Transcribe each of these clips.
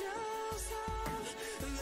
yourself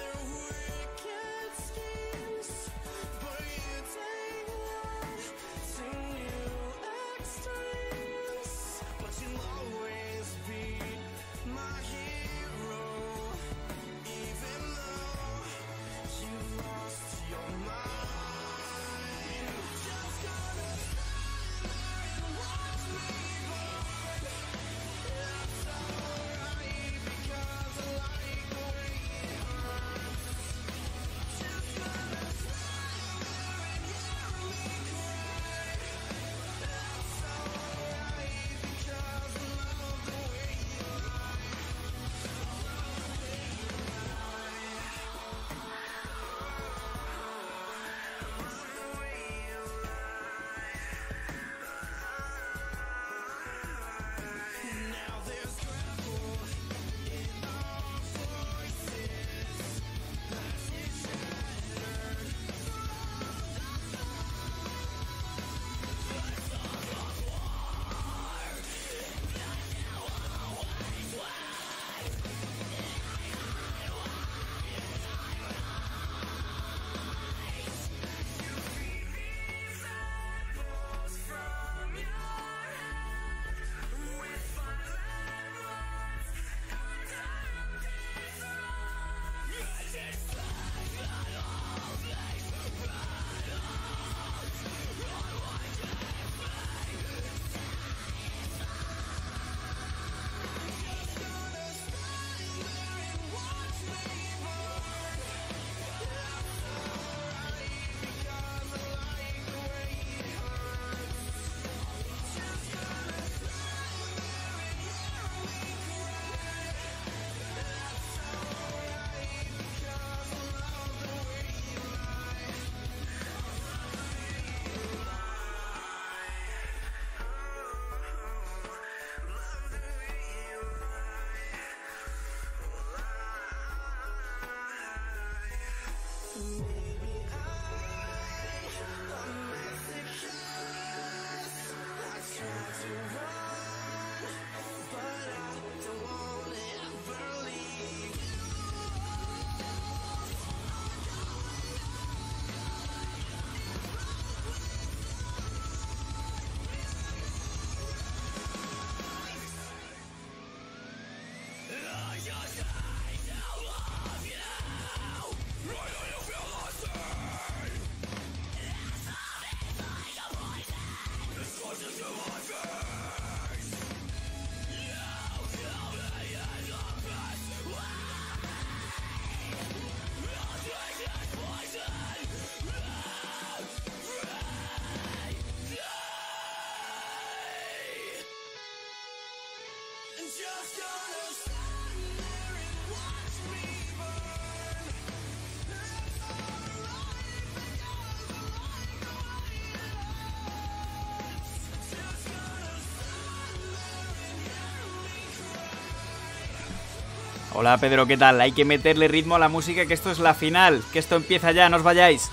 Hola Pedro, ¿qué tal? Hay que meterle ritmo a la música, que esto es la final, que esto empieza ya, no os vayáis.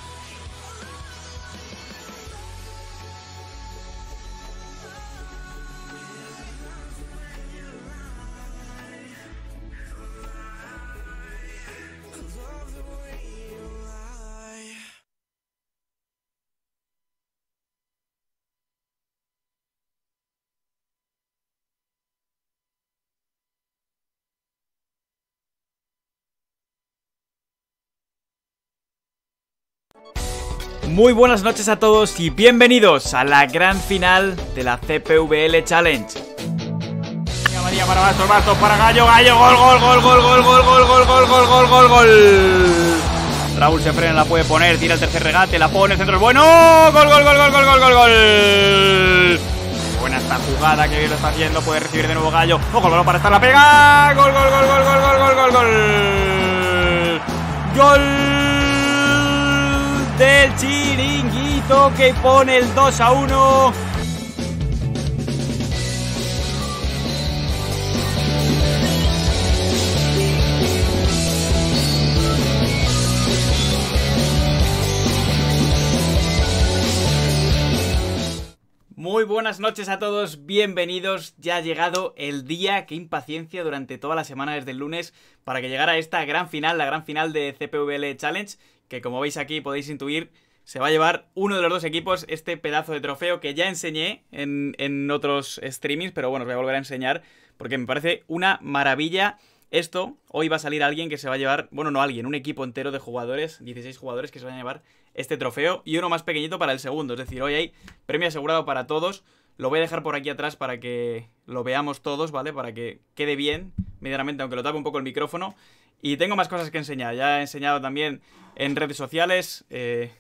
Muy buenas noches a todos y bienvenidos a la gran final de la CPVL Challenge. María para Bastos, Bastos para Gallo, Gallo, gol, gol, gol, gol, gol, gol, gol, gol, gol, gol, gol, gol, gol. Raúl se frena, la puede poner, tira el tercer regate, la pone, centro bueno, gol, gol, gol, gol, gol, gol, gol, gol. Buena esta jugada, que bien lo está haciendo, puede recibir de nuevo Gallo. Ojo, gol, para estar la pega, gol, gol, gol, gol, gol, gol, gol, gol, gol. Gol el chiringuito que pone el 2 a 1. Muy buenas noches a todos, bienvenidos. Ya ha llegado el día, qué impaciencia durante toda la semana desde el lunes para que llegara esta gran final, la gran final de CPVL Challenge que como veis aquí podéis intuir, se va a llevar uno de los dos equipos este pedazo de trofeo que ya enseñé en, otros streamings, pero bueno, os voy a volver a enseñar porque me parece una maravilla esto. Hoy va a salir alguien que se va a llevar, bueno, no alguien, un equipo entero de jugadores, 16 jugadores que se van a llevar este trofeo y uno más pequeñito para el segundo, es decir, hoy hay premio asegurado para todos. Lo voy a dejar por aquí atrás para que lo veamos todos, ¿vale? Para que quede bien, medianamente, aunque lo tape un poco el micrófono. Y tengo más cosas que enseñar. Ya he enseñado también en redes sociales. Eh,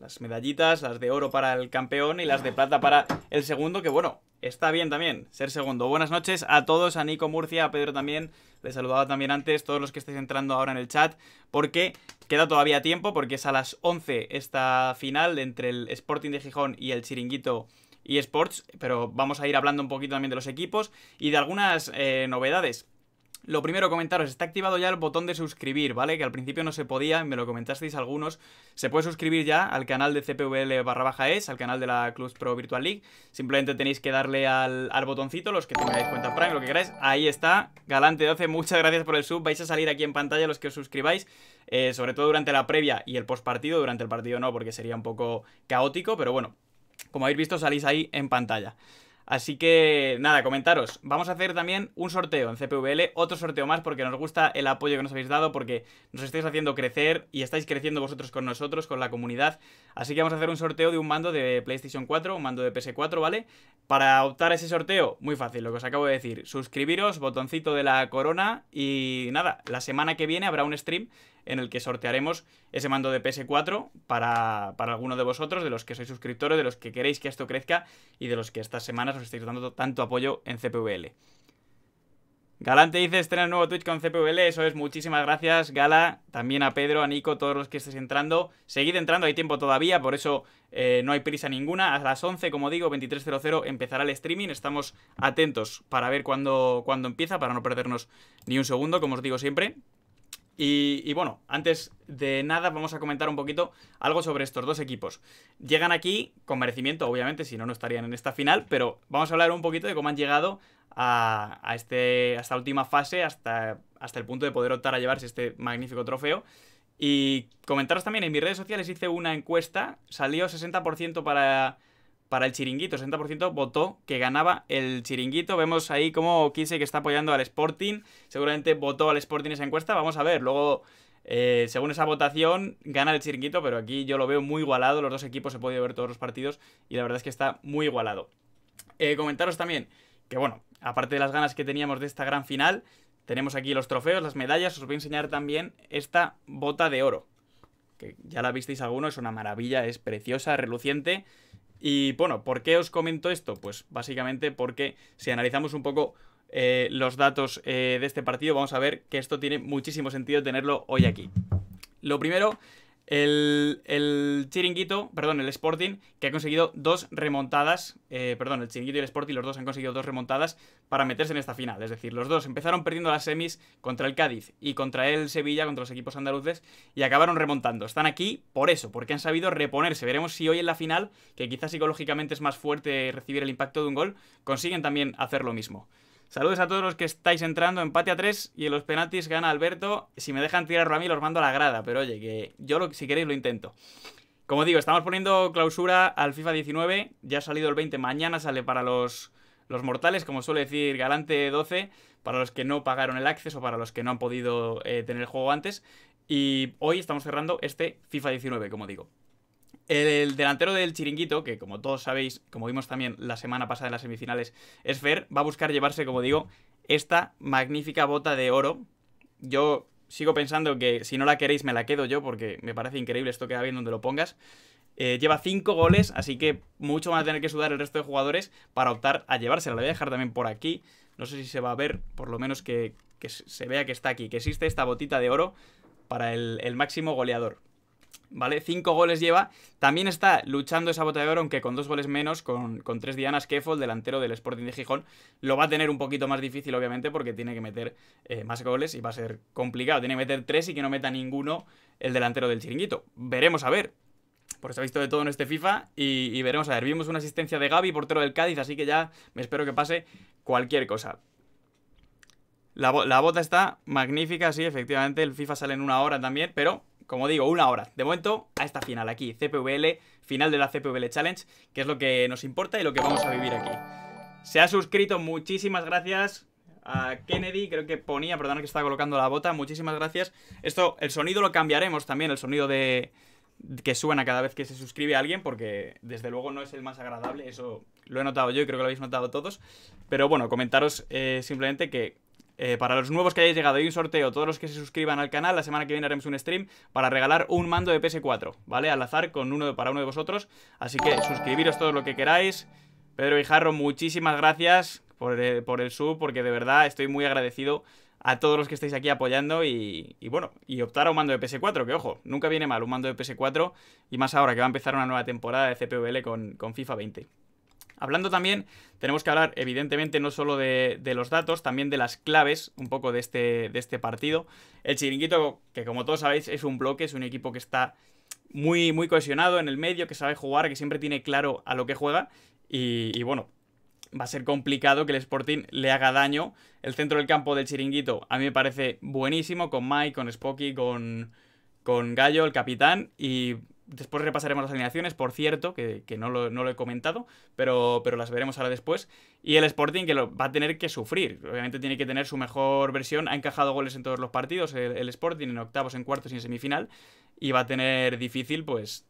las medallitas, las de oro para el campeón y las de plata para el segundo, que bueno, está bien también ser segundo. Buenas noches a todos, a Nico Murcia, a Pedro también, les saludaba también antes, todos los que estáis entrando ahora en el chat, porque queda todavía tiempo, porque es a las 11 esta final entre el Sporting de Gijón y el Chiringuito eSports, pero vamos a ir hablando un poquito también de los equipos y de algunas eh, novedades. Lo primero, comentaros, está activado ya el botón de suscribir, ¿vale? Que al principio no se podía, me lo comentasteis algunos. Se puede suscribir ya al canal de CPVL barra baja es, al canal de la Club Pro Virtual League. Simplemente tenéis que darle al, botoncito, los que tengáis cuenta Prime, lo que queráis. Ahí está, Galante12, muchas gracias por el sub. Vais a salir aquí en pantalla los que os suscribáis, eh, sobre todo durante la previa y el post partido. Durante el partido no, porque sería un poco caótico, pero bueno, como habéis visto salís ahí en pantalla. Así que nada, comentaros. Vamos a hacer también un sorteo en CPVL, otro sorteo más porque nos gusta el apoyo que nos habéis dado, porque nos estáis haciendo crecer y estáis creciendo vosotros con nosotros, con la comunidad. Así que vamos a hacer un sorteo de un mando de PlayStation 4, un mando de PS4, ¿vale? Para optar a ese sorteo, muy fácil, lo que os acabo de decir. Suscribiros, botoncito de la corona y nada, la semana que viene habrá un stream en el que sortearemos ese mando de PS4 para, alguno de vosotros, de los que sois suscriptores, de los que queréis que esto crezca y de los que estas semanas os estáis dando tanto apoyo en CPVL. Galante dice estrenar nuevo Twitch con CPVL, eso es, muchísimas gracias Gala, también a Pedro, a Nico, todos los que estéis entrando, seguid entrando, hay tiempo todavía, por eso eh, no hay prisa ninguna, a las 11, como digo, 23.00 empezará el streaming, estamos atentos para ver cuándo, cuándo empieza, para no perdernos ni un segundo, como os digo siempre, y, bueno, antes de nada vamos a comentar un poquito algo sobre estos dos equipos. Llegan aquí con merecimiento, obviamente, si no, no estarían en esta final, pero vamos a hablar un poquito de cómo han llegado a, este, esta última fase, hasta, hasta el punto de poder optar a llevarse este magnífico trofeo. Y comentaros también, en mis redes sociales hice una encuesta, salió 60% para para el chiringuito, 60% votó que ganaba el chiringuito. Vemos ahí como Kise que está apoyando al Sporting. Seguramente votó al Sporting esa encuesta. Vamos a ver, luego, eh, según esa votación, gana el chiringuito, pero aquí yo lo veo muy igualado. Los dos equipos he podido ver todos los partidos y la verdad es que está muy igualado. Eh, comentaros también que, bueno, aparte de las ganas que teníamos de esta gran final, tenemos aquí los trofeos, las medallas. Os voy a enseñar también esta bota de oro. Que ya la visteis alguno, es una maravilla, es preciosa, reluciente. Y bueno, ¿por qué os comento esto? Pues básicamente porque si analizamos un poco eh, los datos eh, de este partido, vamos a ver que esto tiene muchísimo sentido tenerlo hoy aquí. Lo primero el, el, Chiringuito, perdón, el Sporting, que ha conseguido dos remontadas, eh, perdón, el Chiringuito y el Sporting, los dos han conseguido dos remontadas para meterse en esta final. Es decir, los dos empezaron perdiendo las semis contra el Cádiz y contra el Sevilla, contra los equipos andaluces, y acabaron remontando. Están aquí por eso, porque han sabido reponerse. Veremos si hoy en la final, que quizás psicológicamente es más fuerte recibir el impacto de un gol, consiguen también hacer lo mismo. Saludos a todos los que estáis entrando. Empate a 3 y en los penaltis gana Alberto. Si me dejan tirarlo a mí, los mando a la grada. Pero oye, que yo si queréis lo intento. Como digo, estamos poniendo clausura al FIFA 19. Ya ha salido el 20. Mañana sale para los, los mortales, como suele decir Galante 12. Para los que no pagaron el acceso, para los que no han podido eh, tener el juego antes. Y hoy estamos cerrando este FIFA 19, como digo. El delantero del chiringuito, que como todos sabéis, como vimos también la semana pasada en las semifinales, es Fer, va a buscar llevarse, como digo, esta magnífica bota de oro. Yo sigo pensando que si no la queréis me la quedo yo porque me parece increíble esto que bien donde lo pongas. Eh, lleva 5 goles, así que mucho van a tener que sudar el resto de jugadores para optar a llevársela. La voy a dejar también por aquí. No sé si se va a ver, por lo menos que, se vea que está aquí, que existe esta botita de oro para el máximo goleador. ¿vale? Cinco goles lleva. También está luchando esa bota de oro, aunque con dos goles menos, con, con tres dianas. Kefo, el delantero del Sporting de Gijón, lo va a tener un poquito más difícil, obviamente, porque tiene que meter eh, más goles y va a ser complicado. Tiene que meter tres y que no meta ninguno el delantero del chiringuito. Veremos a ver. Por eso ha visto de todo en este FIFA y, veremos a ver. Vimos una asistencia de Gaby, portero del Cádiz, así que ya me espero que pase cualquier cosa. La, la bota está magnífica, sí, efectivamente. El FIFA sale en una hora también, pero como digo, una hora. De momento, a esta final aquí, CPVL, final de la CPVL Challenge, que es lo que nos importa y lo que vamos a vivir aquí. Se ha suscrito, muchísimas gracias a Kennedy, creo que ponía, perdón que estaba colocando la bota, muchísimas gracias. Esto, el sonido lo cambiaremos también, el sonido de que suena cada vez que se suscribe a alguien, porque desde luego no es el más agradable, eso lo he notado yo y creo que lo habéis notado todos. Pero bueno, comentaros eh, simplemente que eh, para los nuevos que hayáis llegado, hay un sorteo. Todos los que se suscriban al canal, la semana que viene haremos un stream para regalar un mando de PS4, ¿vale? Al azar con uno para uno de vosotros. Así que suscribiros todo lo que queráis. Pedro Guijarro, muchísimas gracias eh, por, el sub, porque de verdad estoy muy agradecido a todos los que estáis aquí apoyando y, bueno, y optar a un mando de PS4, que ojo, nunca viene mal un mando de PS4 y más ahora que va a empezar una nueva temporada de CPVL con, con FIFA 20. Hablando también, tenemos que hablar evidentemente no solo de, los datos, también de las claves un poco de este, de este partido. El chiringuito, que como todos sabéis es un bloque, es un equipo que está muy, muy cohesionado en el medio, que sabe jugar, que siempre tiene claro a lo que juega. Y, bueno, va a ser complicado que el Sporting le haga daño. El centro del campo del chiringuito a mí me parece buenísimo, con Mike, con Spocky, con, con Gallo, el capitán. Y Después repasaremos las alineaciones, por cierto, que, no, lo, he comentado, pero, pero, las veremos ahora después. Y el Sporting que lo, va a tener que sufrir, obviamente tiene que tener su mejor versión. Ha encajado goles en todos los partidos, el, Sporting en octavos, en cuartos y en semifinal, y va a tener difícil, pues,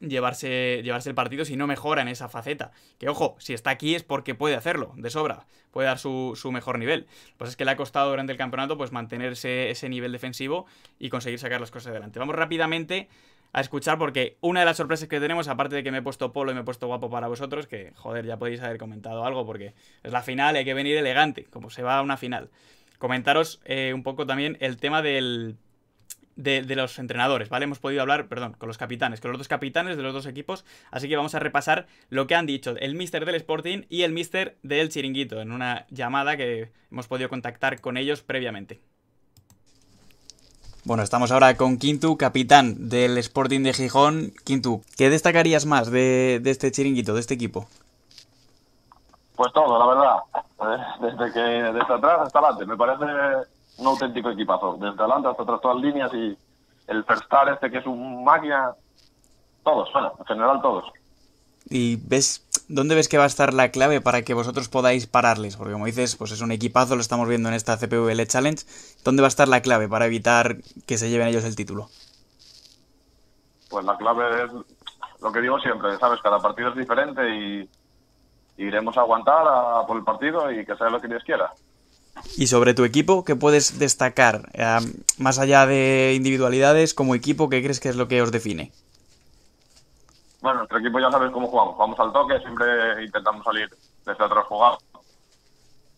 llevarse, llevarse el partido si no mejora en esa faceta. Que ojo, si está aquí es porque puede hacerlo, de sobra, puede dar su, mejor nivel. pues es que le ha costado durante el campeonato pues mantenerse ese nivel defensivo y conseguir sacar las cosas adelante. Vamos rápidamente a escuchar porque una de las sorpresas que tenemos, aparte de que me he puesto polo y me he puesto guapo para vosotros, que joder, ya podéis haber comentado algo porque es la final, hay que venir elegante, como se va a una final. Comentaros eh, un poco también el tema del, de, de, los entrenadores, ¿vale? Hemos podido hablar, perdón, con los capitanes, con los dos capitanes de los dos equipos, así que vamos a repasar lo que han dicho el mister del Sporting y el mister del Chiringuito en una llamada que hemos podido contactar con ellos previamente. Bueno, estamos ahora con Quintu, capitán del Sporting de Gijón. Quintu, ¿qué destacarías más de, este chiringuito, de este equipo? Pues todo, la verdad. Eh, desde que desde atrás hasta adelante. Me parece un auténtico equipazo. Desde adelante hasta atrás todas las líneas y el Ferstar este que es un máquina. Todos, bueno, en general todos. ¿Y ves ¿dónde ves que va a estar la clave para que vosotros podáis pararles? Porque como dices, pues es un equipazo, lo estamos viendo en esta CPVL Challenge. ¿Dónde va a estar la clave para evitar que se lleven ellos el título? Pues la clave es lo que digo siempre, ¿sabes? Cada partido es diferente y iremos a aguantar por el partido y que sea lo que Dios quiera. Y sobre tu equipo, ¿qué puedes destacar? Ah, más allá de individualidades, como equipo, ¿qué crees que es lo que os define? Bueno, nuestro equipo ya sabes cómo jugamos. Vamos al toque, siempre intentamos salir desde atrás jugado.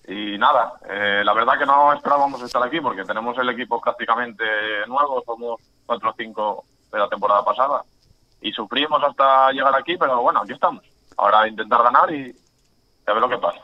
Y nada, eh, la verdad que no esperábamos estar aquí porque tenemos el equipo prácticamente nuevo, somos 4 o 5 de la temporada pasada. Y sufrimos hasta llegar aquí, pero bueno, aquí estamos. Ahora intentar ganar y a ver lo que pasa.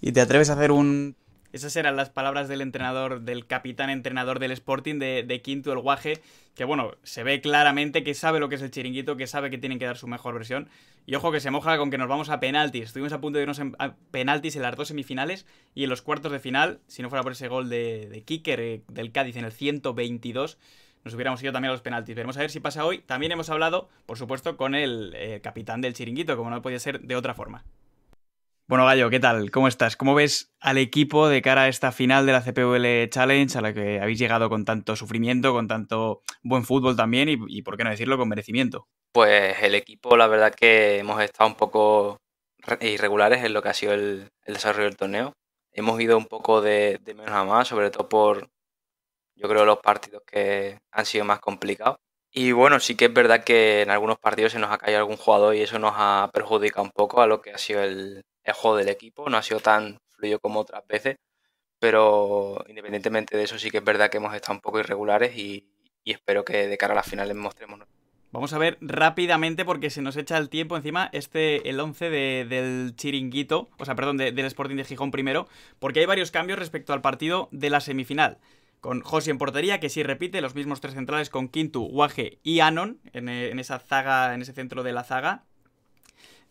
¿Y te atreves a hacer un esas eran las palabras del entrenador, del capitán entrenador del Sporting, de, Quinto el Guaje, que bueno, se ve claramente que sabe lo que es el chiringuito, que sabe que tienen que dar su mejor versión. Y ojo que se moja con que nos vamos a penaltis. Estuvimos a punto de irnos a penaltis en las dos semifinales y en los cuartos de final, si no fuera por ese gol de, Kicker eh, del Cádiz en el 122, nos hubiéramos ido también a los penaltis. Veremos a ver si pasa hoy. También hemos hablado, por supuesto, con el eh, capitán del chiringuito, como no podía ser de otra forma. Bueno, Gallo, ¿qué tal? ¿Cómo estás? ¿Cómo ves al equipo de cara a esta final de la CPVL Challenge a la que habéis llegado con tanto sufrimiento, con tanto buen fútbol también y, por qué no decirlo, con merecimiento? Pues el equipo, la verdad que hemos estado un poco irregulares en lo que ha sido el, desarrollo del torneo. Hemos ido un poco de, de, menos a más, sobre todo por, yo creo, los partidos que han sido más complicados. Y bueno, sí que es verdad que en algunos partidos se nos ha caído algún jugador y eso nos ha perjudicado un poco a lo que ha sido el, el juego del equipo, no ha sido tan fluido como otras veces, pero independientemente de eso sí que es verdad que hemos estado un poco irregulares y, espero que de cara a las finales mostremos. Vamos a ver rápidamente porque se nos echa el tiempo encima este el 11 del chiringuito, o sea, perdón, del Sporting de Gijón primero, porque hay varios cambios respecto al partido de la semifinal. Con Josi en portería, que sí repite los mismos tres centrales con Quintu, Guaje y Anon en, en esa zaga, en ese centro de la zaga,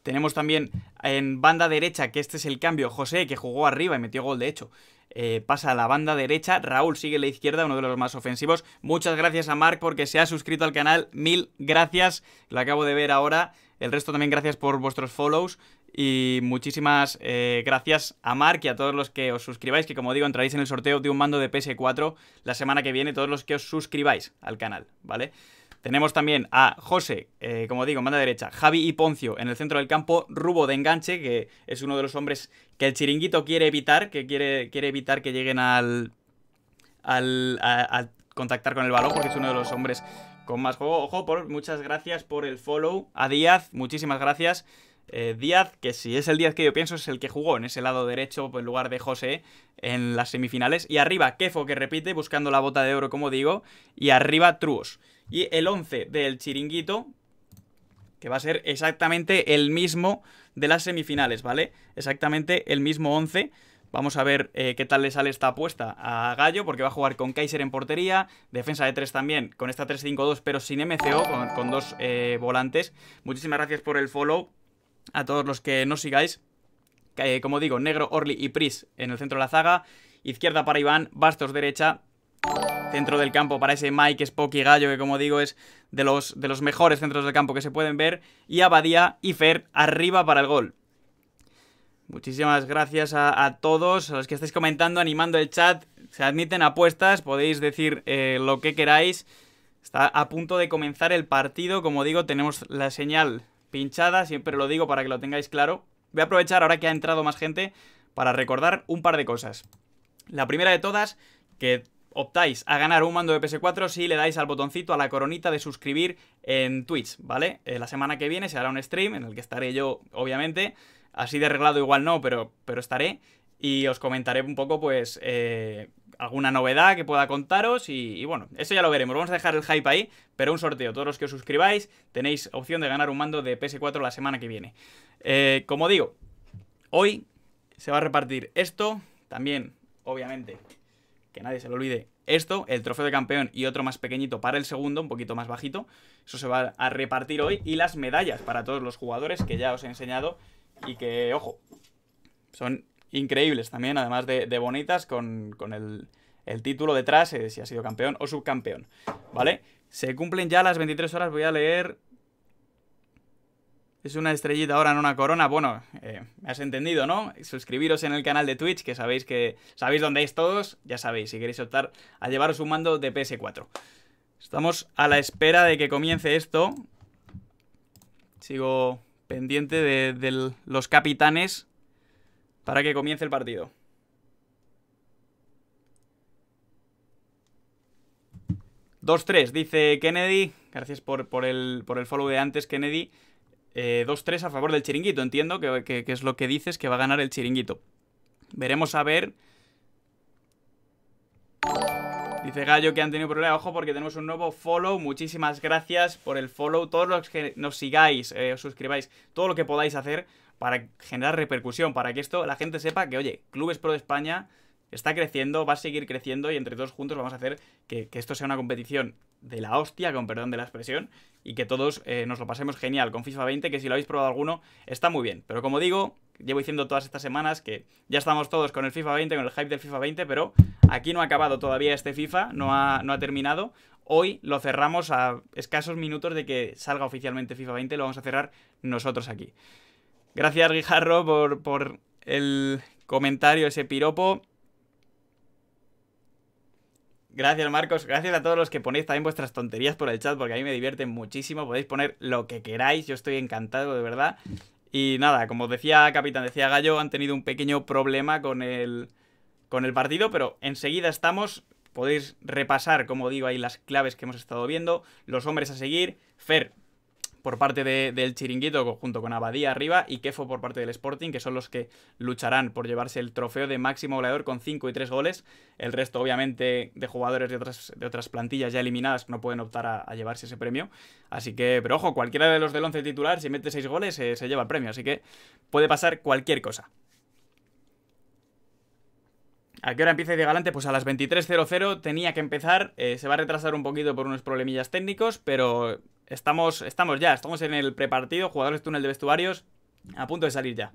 tenemos también en banda derecha, que este es el cambio, José, que jugó arriba y metió gol, de hecho. Eh, pasa a la banda derecha, Raúl sigue la izquierda, uno de los más ofensivos. Muchas gracias a Mark porque se ha suscrito al canal, mil gracias, lo acabo de ver ahora. El resto también gracias por vuestros follows y muchísimas eh, gracias a Mark y a todos los que os suscribáis, que como digo entráis en el sorteo de un mando de PS4 la semana que viene, todos los que os suscribáis al canal, ¿vale? Tenemos también a José, eh, como digo, manda derecha, Javi y Poncio en el centro del campo, Rubo de enganche, que es uno de los hombres que el chiringuito quiere evitar, que quiere, quiere evitar que lleguen al, al, a, contactar con el balón, porque es uno de los hombres con más juego. Ojo, por, muchas gracias por el follow a Díaz, muchísimas gracias. Eh, Díaz, que si es el Díaz que yo pienso, es el que jugó en ese lado derecho en lugar de José en las semifinales. Y arriba, Kefo, que repite, buscando la bota de oro, como digo. Y arriba, Truos. Y el 11 del chiringuito, que va a ser exactamente el mismo de las semifinales, ¿vale? Exactamente el mismo 11. Vamos a ver eh, qué tal le sale esta apuesta a Gallo, porque va a jugar con Kaiser en portería, defensa de 3 también, con esta 3-5-2, pero sin MCO, con, dos eh, volantes. Muchísimas gracias por el follow a todos los que nos sigáis. Eh, como digo, Negro, Orly y Pris en el centro de la zaga, izquierda para Iván, Bastos derecha, centro del campo para ese Mike Spocky Gallo, que como digo es de los, de los mejores centros del campo que se pueden ver, y Abadía y Fer arriba para el gol. Muchísimas gracias a, todos, a los que estáis comentando, animando el chat. Se admiten apuestas, podéis decir eh, lo que queráis. Está a punto de comenzar el partido. Como digo, tenemos la señal pinchada, siempre lo digo para que lo tengáis claro. Voy a aprovechar ahora que ha entrado más gente para recordar un par de cosas. La primera de todas, que optáis a ganar un mando de PS4 si le dais al botoncito, a la coronita de suscribir en Twitch, ¿vale? Eh, la semana que viene se hará un stream en el que estaré yo, obviamente. Así de arreglado igual no, pero, pero estaré. Y os comentaré un poco, pues, eh, alguna novedad que pueda contaros. Y, bueno, eso ya lo veremos. Vamos a dejar el hype ahí, pero un sorteo. Todos los que os suscribáis tenéis opción de ganar un mando de PS4 la semana que viene. Eh, como digo, hoy se va a repartir esto. También, obviamente, que nadie se lo olvide, esto, el trofeo de campeón y otro más pequeñito para el segundo, un poquito más bajito. Eso se va a repartir hoy. Y las medallas para todos los jugadores que ya os he enseñado y que, ojo, son increíbles también, además de, bonitas, con, el, título detrás, eh, si ha sido campeón o subcampeón. ¿Vale? Se cumplen ya las 23 horas, voy a leer es una estrellita ahora en una corona. Bueno, eh, me has entendido, ¿no? Suscribiros en el canal de Twitch, que sabéis que. Sabéis dónde es todos. Ya sabéis, si queréis optar a llevaros un mando de PS4. Estamos a la espera de que comience esto. Sigo pendiente de, los capitanes para que comience el partido. Dos, tres, dice Kennedy. Gracias por, el, por el follow de antes, Kennedy. 2-3 eh, a favor del chiringuito, entiendo que, es lo que dices que va a ganar el chiringuito. Veremos a ver. Dice Gallo que han tenido problemas, ojo, porque tenemos un nuevo follow. Muchísimas gracias por el follow. Todos los que nos sigáis, eh, os suscribáis, todo lo que podáis hacer para generar repercusión, para que esto la gente sepa que, oye, Clubes Pro de España está creciendo, va a seguir creciendo y entre todos juntos vamos a hacer que, esto sea una competición de la hostia, con perdón de la expresión, y que todos eh, nos lo pasemos genial con FIFA 20, que si lo habéis probado alguno, está muy bien. Pero como digo, llevo diciendo todas estas semanas que ya estamos todos con el FIFA 20, con el hype del FIFA 20, pero aquí no ha acabado todavía este FIFA, no ha, no ha terminado. Hoy lo cerramos a escasos minutos de que salga oficialmente FIFA 20, lo vamos a cerrar nosotros aquí. Gracias, Guijarro, por, por el comentario, ese piropo. Gracias, Marcos. Gracias a todos los que ponéis también vuestras tonterías por el chat, porque a mí me divierten muchísimo. Podéis poner lo que queráis, yo estoy encantado, de verdad. Y nada, como decía Capitán, decía Gallo, han tenido un pequeño problema con el, con el partido, pero enseguida estamos. Podéis repasar, como digo, ahí las claves que hemos estado viendo, los hombres a seguir. Fer, por parte de, del Chiringuito junto con Abadía arriba y Kefo por parte del Sporting, que son los que lucharán por llevarse el trofeo de máximo goleador con 5 y 3 goles. El resto, obviamente, de jugadores de otras, plantillas ya eliminadas no pueden optar a, llevarse ese premio. Así que, pero ojo, cualquiera de los del 11 titular, si mete 6 goles, eh, se lleva el premio. Así que puede pasar cualquier cosa. ¿A qué hora empieza de Galante? Pues a las 23.00 tenía que empezar. Eh, se va a retrasar un poquito por unos problemillas técnicos, pero Estamos, estamos ya, estamos en el prepartido, jugadores túnel de vestuarios, a punto de salir ya.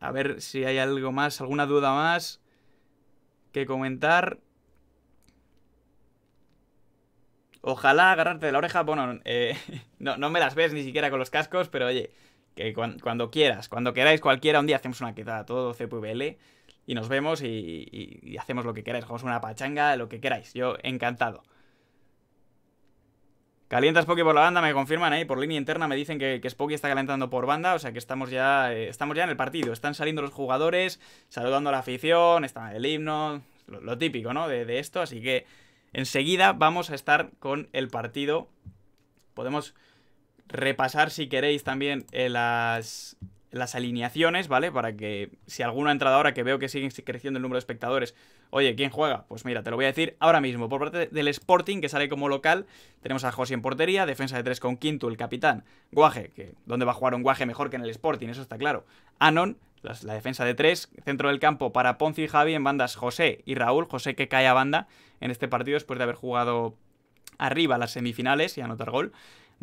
A ver si hay algo más, alguna duda más que comentar. Ojalá agarrarte de la oreja, bueno, eh, no, me las ves ni siquiera con los cascos, pero oye, que cuando, quieras, cuando queráis cualquiera, un día hacemos una quedada todo CPVL y nos vemos y, hacemos lo que queráis, jugamos una pachanga, lo que queráis, yo encantado. Calienta Spocky por la banda, me confirman ahí. Por línea interna me dicen que, que Spocky está calentando por banda. O sea que estamos ya, eh, estamos ya en el partido. Están saliendo los jugadores, saludando a la afición, está el himno, lo, típico, ¿no? De, esto. Así que enseguida vamos a estar con el partido. Podemos repasar, si queréis, también eh, las, las alineaciones, ¿vale? Para que si alguno ha entrado ahora que veo que sigue creciendo el número de espectadores, Oye, ¿quién juega? Pues mira, te lo voy a decir ahora mismo. Por parte del Sporting, que sale como local, tenemos a José en portería, defensa de 3 con Quinto, el capitán. Guaje, que ¿dónde va a jugar un Guaje mejor que en el Sporting? Eso está claro. Anon, la defensa de 3, centro del campo para Ponzi y Javi, en bandas José y Raúl. José que cae a banda en este partido después de haber jugado arriba las semifinales y anotar gol.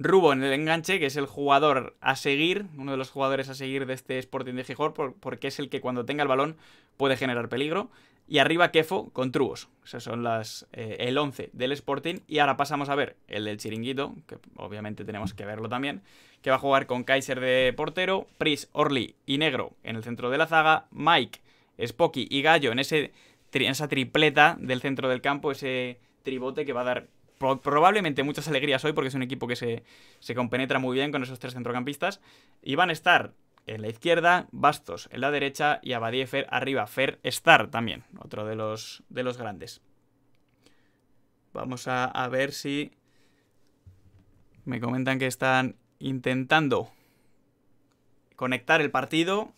Rubo en el enganche, que es el jugador a seguir, uno de los jugadores a seguir de este Sporting de Gijón, porque es el que cuando tenga el balón puede generar peligro. Y arriba Kefo con Trubos. esas son las, eh, el 11 del Sporting. Y ahora pasamos a ver el del Chiringuito, que obviamente tenemos que verlo también, que va a jugar con Kaiser de portero, Pris, Orly y Negro en el centro de la zaga, Mike, Spocky y Gallo en, ese, en esa tripleta del centro del campo, ese tribote que va a dar probablemente muchas alegrías hoy porque es un equipo que se, se compenetra muy bien con esos tres centrocampistas. Y van a estar en la izquierda, Bastos en la derecha y Abadie Fer arriba. Fer Star también, otro de los, de los grandes. Vamos a, ver si me comentan que están intentando conectar el partido.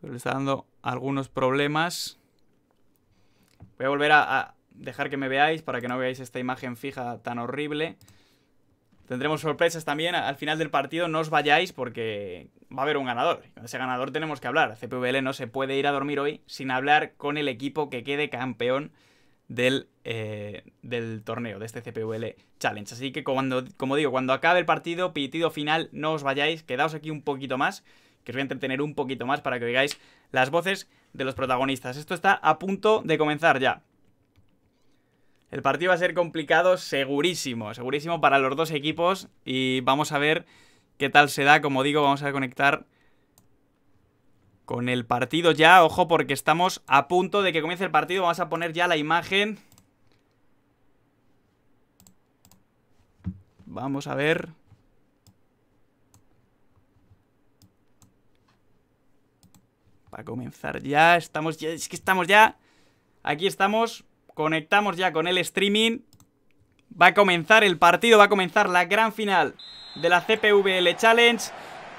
Pero le está dando algunos problemas. Voy a volver a dejar que me veáis para que no veáis esta imagen fija tan horrible. Tendremos sorpresas también. Al final del partido no os vayáis porque va a haber un ganador. Con ese ganador tenemos que hablar. CPVL no se puede ir a dormir hoy sin hablar con el equipo que quede campeón del, eh, del torneo, de este CPVL Challenge. Así que cuando, como digo, cuando acabe el partido, pitido final, no os vayáis. Quedaos aquí un poquito más, que os voy a entretener un poquito más para que oigáis las voces de los protagonistas. Esto está a punto de comenzar ya. El partido va a ser complicado, segurísimo, segurísimo para los dos equipos. Y vamos a ver qué tal se da. Como digo, vamos a conectar con el partido ya. Ojo, porque estamos a punto de que comience el partido. Vamos a poner ya la imagen. Vamos a ver. Para comenzar ya. Estamos ya. Es que estamos ya. Aquí estamos. Conectamos ya con el streaming. Va a comenzar el partido, va a comenzar la gran final de la CPVL Challenge.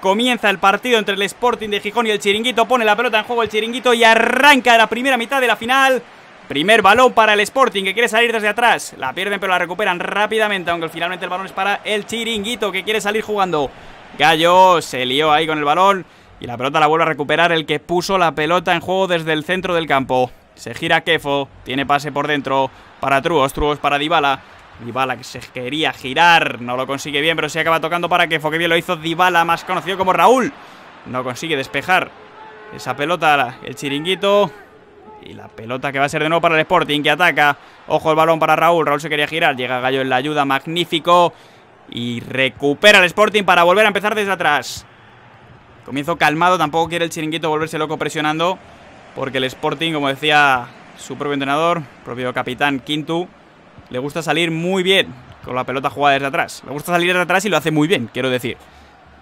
Comienza el partido entre el Sporting de Gijón y el Chiringuito. Pone la pelota en juego el Chiringuito y arranca la primera mitad de la final. Primer balón para el Sporting que quiere salir desde atrás. La pierden pero la recuperan rápidamente, aunque finalmente el balón es para el Chiringuito que quiere salir jugando. Gallo se lió ahí con el balón y la pelota la vuelve a recuperar el que puso la pelota en juego desde el centro del campo. Se gira Kefo. Tiene pase por dentro para Truos. Truos para Dybala. Dybala que se quería girar. No lo consigue bien, pero se acaba tocando para Kefo. Que bien lo hizo Dybala, más conocido como Raúl. No consigue despejar esa pelota. El chiringuito. Y la pelota que va a ser de nuevo para el Sporting, que ataca. Ojo el balón para Raúl. Raúl se quería girar. Llega Gallo en la ayuda. Magnífico. Y recupera el Sporting para volver a empezar desde atrás. Comienzo calmado. Tampoco quiere el chiringuito volverse loco presionando porque el Sporting, como decía su propio entrenador, propio capitán Quintu, le gusta salir muy bien con la pelota jugada desde atrás. Le gusta salir desde atrás y lo hace muy bien, quiero decir.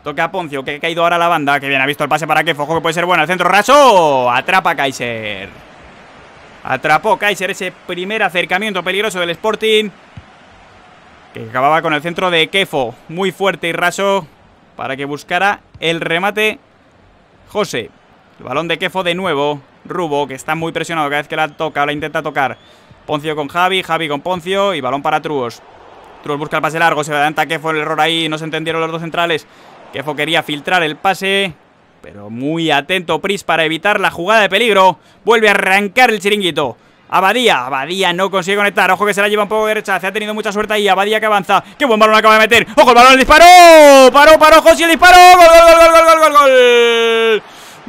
Toca a Poncio, que ha caído ahora la banda, que bien ha visto el pase para Kefo, que puede ser bueno, el centro raso, atrapa a Kaiser. Atrapó Kaiser ese primer acercamiento peligroso del Sporting. Que acababa con el centro de Kefo. Muy fuerte y raso. Para que buscara el remate José. El balón de Kefo de nuevo. Rubo, que está muy presionado cada vez que la toca, la intenta tocar. Poncio con Javi, Javi con Poncio y balón para Truos. Truos busca el pase largo, se adelanta Kefo, el error ahí, no se entendieron los dos centrales. Kefo quería filtrar el pase, pero muy atento Pris para evitar la jugada de peligro. Vuelve a arrancar el chiringuito. Abadía, Abadía no consigue conectar. Ojo que se la lleva un poco derecha. Se ha tenido mucha suerte ahí. Abadía que avanza. ¡Qué buen balón acaba de meter! ¡Ojo el balón! ¡El disparo! ¡Paró, paró! ¡José el disparo! ¡Gol, gol, gol, gol, gol, gol, gol!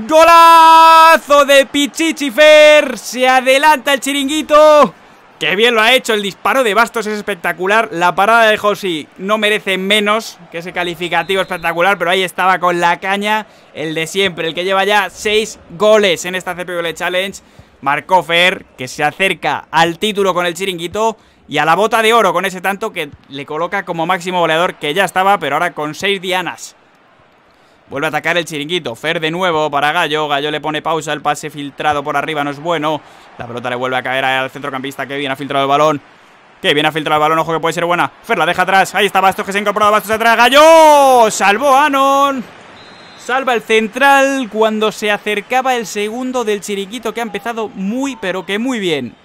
¡Golazo de Pichichifer! Se adelanta el chiringuito. ¡Qué bien lo ha hecho! El disparo de Bastos es espectacular. La parada de Josi no merece menos que ese calificativo espectacular, pero ahí estaba con la caña el de siempre, el que lleva ya 6 goles en esta CPL Challenge. Marcó Fer, que se acerca al título con el chiringuito y a la bota de oro con ese tanto que le coloca como máximo goleador, que ya estaba, pero ahora con 6 dianas. Vuelve a atacar el chiringuito. Fer de nuevo para Gallo. Gallo le pone pausa. El pase filtrado por arriba no es bueno. La pelota le vuelve a caer al centrocampista. Que viene ha filtrado el balón. Que viene ha filtrado el balón. Ojo que puede ser buena. Fer la deja atrás. Ahí está Bastos que se ha incorporado. Bastos atrás. Gallo. Salvó Anon. Salva el central cuando se acercaba el segundo del chiringuito que ha empezado muy pero que muy bien.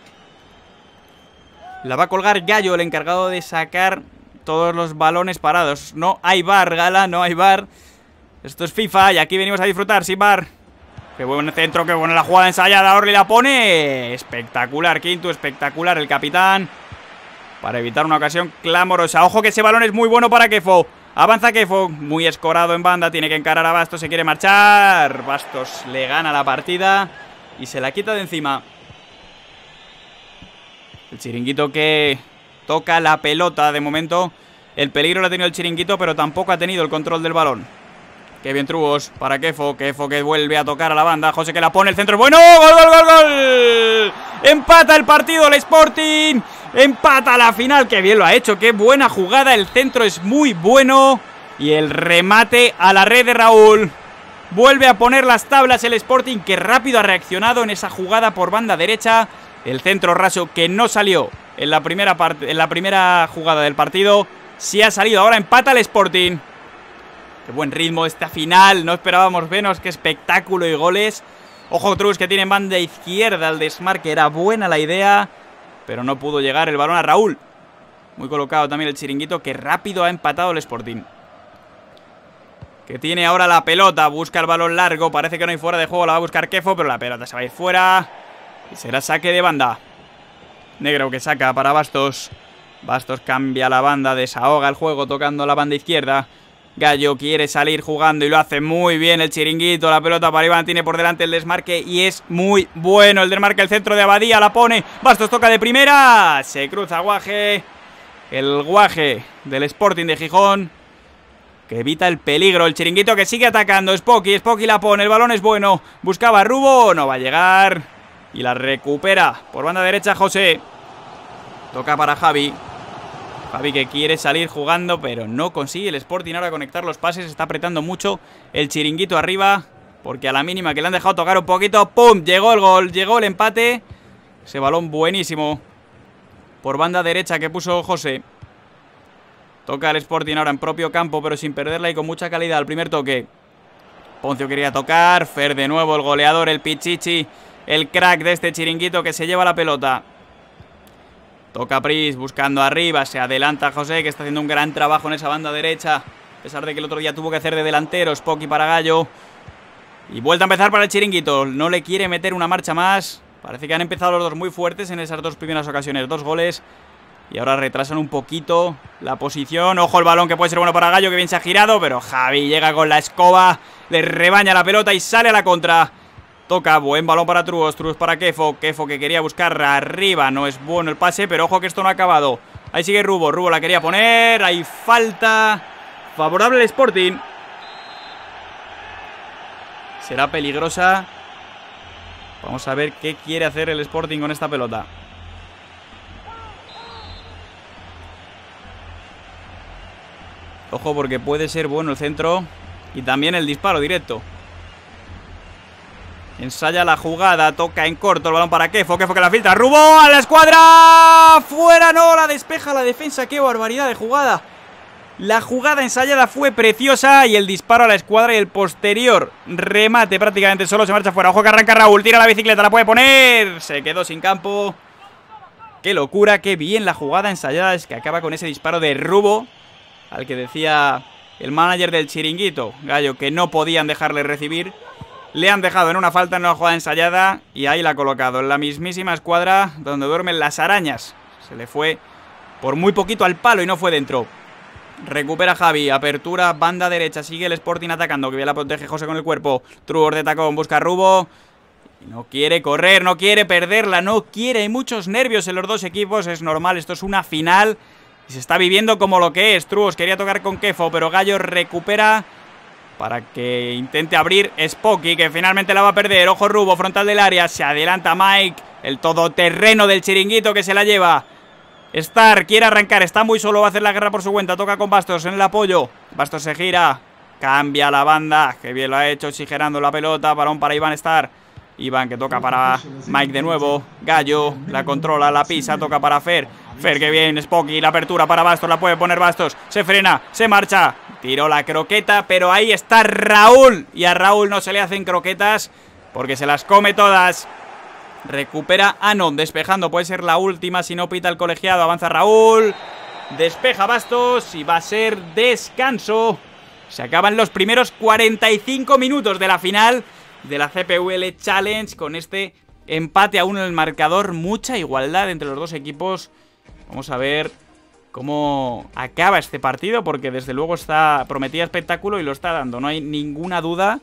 La va a colgar Gallo, el encargado de sacar todos los balones parados. No hay bar, Gala, no hay bar. Esto es FIFA y aquí venimos a disfrutar sin bar. Qué el centro, qué buena la jugada ensayada. Orly la pone. Espectacular, Quinto, espectacular el capitán. Para evitar una ocasión clamorosa. Ojo que ese balón es muy bueno para Kefo. Avanza Kefo, muy escorado en banda, tiene que encarar a Bastos, se quiere marchar. Bastos le gana la partida y se la quita de encima. El chiringuito que toca la pelota de momento. El peligro lo ha tenido el chiringuito, pero tampoco ha tenido el control del balón. Qué bien Trubos para Kefo. Kefo que vuelve a tocar a la banda. José que la pone el centro. Bueno, gol, gol, gol, gol. Empata el partido el Sporting. Empata la final. Qué bien lo ha hecho. Qué buena jugada. El centro es muy bueno. Y el remate a la red de Raúl. Vuelve a poner las tablas el Sporting que rápido ha reaccionado en esa jugada por banda derecha. El centro raso que no salió en la primera, en la primera jugada del partido. Si sí ha salido ahora empata el Sporting. Qué buen ritmo esta final. No esperábamos menos. Qué espectáculo y goles. Ojo Trus que tiene banda izquierda. El desmarque era buena la idea. Pero no pudo llegar el balón a Raúl. Muy colocado también el chiringuito que rápido ha empatado el Sporting. Que tiene ahora la pelota. Busca el balón largo. Parece que no hay fuera de juego. La va a buscar Kefo. Pero la pelota se va a ir fuera. Y será saque de banda. Negro que saca para Bastos. Bastos cambia la banda. Desahoga el juego tocando la banda izquierda. Gallo quiere salir jugando y lo hace muy bien el chiringuito. La pelota para Iván tiene por delante el desmarque y es muy bueno. El desmarque, el centro de Abadía, la pone. Bastos toca de primera. Se cruza Guaje. El Guaje del Sporting de Gijón. Que evita el peligro. El chiringuito que sigue atacando. Spocky, Spocky la pone. El balón es bueno. Buscaba a Rubo. No va a llegar. Y la recupera por banda derecha José. Toca para Javi. Javi que quiere salir jugando, pero no consigue el Sporting ahora conectar los pases. Está apretando mucho el chiringuito arriba, porque a la mínima que le han dejado tocar un poquito, ¡pum! Llegó el gol, llegó el empate. Ese balón buenísimo por banda derecha que puso José. Toca el Sporting ahora en propio campo, pero sin perderla y con mucha calidad al primer toque. Poncio quería tocar, Fer de nuevo, el goleador, el pichichi, el crack de este chiringuito que se lleva la pelota. Toca Pris buscando arriba, se adelanta José que está haciendo un gran trabajo en esa banda derecha. A pesar de que el otro día tuvo que hacer de delantero, Spocky para Gallo. Y vuelta a empezar para el chiringuito. No le quiere meter una marcha más. Parece que han empezado los dos muy fuertes en esas dos primeras ocasiones. Dos goles. Y ahora retrasan un poquito la posición. Ojo el balón que puede ser bueno para Gallo, que bien se ha girado. Pero Javi llega con la escoba. Le rebaña la pelota y sale a la contra. Toca, buen balón para Truos, Truos para Kefo, Kefo que quería buscar arriba, no es bueno el pase, pero ojo que esto no ha acabado. Ahí sigue Rubo, Rubo la quería poner, hay falta favorable al Sporting. Será peligrosa. Vamos a ver qué quiere hacer el Sporting con esta pelota. Ojo porque puede ser bueno el centro y también el disparo directo. Ensaya la jugada, toca en corto el balón para Kefo, Kefo que la filtra, Rubo a la escuadra, fuera no, la despeja la defensa, qué barbaridad de jugada. La jugada ensayada fue preciosa y el disparo a la escuadra y el posterior remate prácticamente solo se marcha fuera. Ojo que arranca Raúl, tira la bicicleta, la puede poner, se quedó sin campo. Qué locura, qué bien la jugada ensayada es que acaba con ese disparo de Rubo, al que decía el manager del chiringuito, Gallo, que no podían dejarle recibir. Le han dejado en una falta, en una jugada ensayada y ahí la ha colocado, en la mismísima escuadra donde duermen las arañas. Se le fue por muy poquito al palo y no fue dentro. Recupera Javi, apertura, banda derecha, sigue el Sporting atacando, que bien la protege José con el cuerpo. Truos de tacón, busca Rubo. No quiere correr, no quiere perderla, no quiere. Hay muchos nervios en los dos equipos, es normal, esto es una final. Y se está viviendo como lo que es. Truos quería tocar con Kefo, pero Gallo recupera para que intente abrir Spocky, que finalmente la va a perder. Ojo Rubo, frontal del área, se adelanta Mike, el todoterreno del chiringuito que se la lleva. Star quiere arrancar, está muy solo, va a hacer la guerra por su cuenta, toca con Bastos en el apoyo. Bastos se gira, cambia la banda, Qué bien lo ha hecho, exigerando la pelota, balón para Iván Star. Iván que toca para Mike de nuevo, Gallo la controla, la pisa, toca para Fer. Fer que bien, Spocky, la apertura para Bastos, la puede poner Bastos, se frena, se marcha, Tiró la croqueta, pero ahí está Raúl. Y a Raúl no se le hacen croquetas porque se las come todas. Recupera Anon, despejando. Puede ser la última si no pita el colegiado. Avanza Raúl. Despeja Bastos y va a ser descanso. Se acaban los primeros 45 minutos de la final de la CPVL Challenge con este empate aún en el marcador. Mucha igualdad entre los dos equipos. Vamos a ver cómo acaba este partido, porque desde luego está prometía espectáculo y lo está dando. No hay ninguna duda